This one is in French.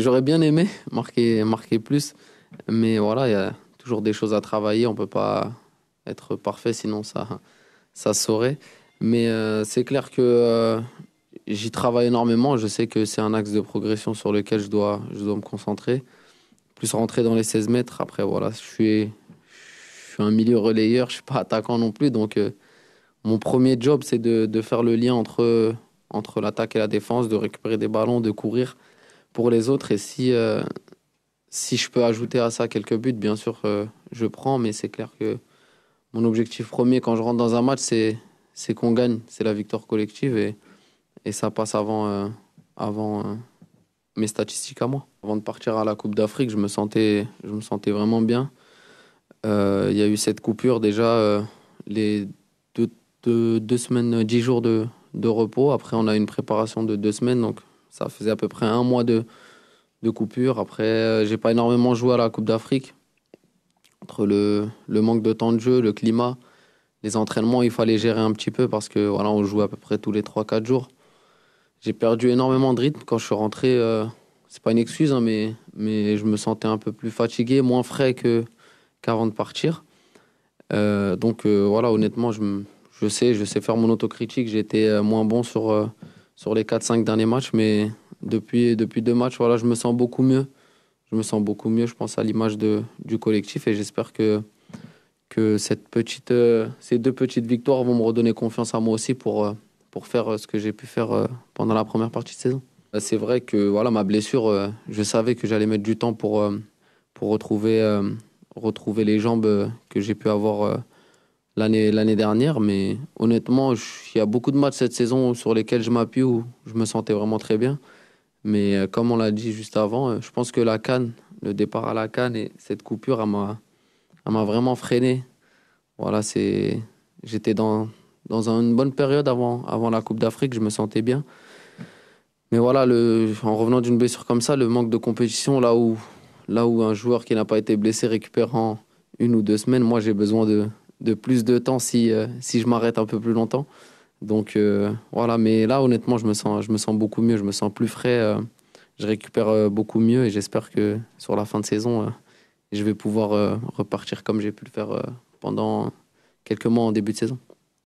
j'aurais bien aimé marquer, marquer plus. Mais voilà, il y a toujours des choses à travailler. On ne peut pas être parfait, sinon ça, ça saurait. Mais euh, c'est clair que euh, j'y travaille énormément. Je sais que c'est un axe de progression sur lequel je dois, je dois me concentrer. Plus rentrer dans les 16 mètres. Après, voilà, je suis, je suis un milieu relayeur. Je ne suis pas attaquant non plus. Donc, euh, mon premier job, c'est de, de, faire le lien entre, entre l'attaque et la défense, de récupérer des ballons, de courir pour les autres. Et si, euh, si je peux ajouter à ça quelques buts, bien sûr, euh, je prends. Mais c'est clair que mon objectif premier quand je rentre dans un match, c'est, c'est qu'on gagne. C'est la victoire collective et, et ça passe avant, euh, avant mes statistiques à moi. Avant de partir à la Coupe d'Afrique, je me sentais, je me sentais vraiment bien. Il y a eu cette coupure déjà les deux, deux, semaines, dix jours de, de repos. Après, on a une préparation de deux semaines, donc ça faisait à peu près un mois de, coupure. Après, euh, j'ai pas énormément joué à la Coupe d'Afrique. Entre le, le, manque de temps de jeu, le climat, les entraînements, il fallait gérer un petit peu parce que voilà, on joue à peu près tous les 3-4 jours. J'ai perdu énormément de rythme quand je suis rentré. Ce euh, c'est pas une excuse, hein, mais, mais je me sentais un peu plus fatigué, moins frais que, qu'avant de partir. Euh, donc voilà, honnêtement, je, je sais, je sais faire mon autocritique. J'étais moins bon sur sur les 4-5 derniers matchs, mais depuis, depuis deux matchs, voilà, je me sens beaucoup mieux. Je me sens beaucoup mieux, je pense, à l'image du collectif et j'espère que, que cette petite, euh, ces deux petites victoires vont me redonner confiance à moi aussi pour, euh, pour faire euh, ce que j'ai pu faire pendant la première partie de saison. C'est vrai que voilà, ma blessure, je savais que j'allais mettre du temps pour, pour retrouver, retrouver les jambes que j'ai pu avoir l'année dernière. Mais honnêtement, il y a beaucoup de matchs cette saison sur lesquels je m'appuie où je me sentais vraiment très bien. Mais euh, comme on l'a dit juste avant, euh, je pense que la Cannes, le départ à la Cannes et cette coupure, elle m'a vraiment freiné. Voilà, c'est j'étais dans, dans une bonne période avant, avant la Coupe d'Afrique, je me sentais bien. Mais voilà, le, en revenant d'une blessure comme ça, le manque de compétition, là où, là où un joueur qui n'a pas été blessé récupère en une ou deux semaines, moi j'ai besoin de, de plus de temps si, euh, si je m'arrête un peu plus longtemps. Donc euh, voilà, mais là honnêtement, je me, sens, je me sens beaucoup mieux, je me sens plus frais, euh, je récupère beaucoup mieux et j'espère que sur la fin de saison, je vais pouvoir repartir comme j'ai pu le faire pendant quelques mois en début de saison.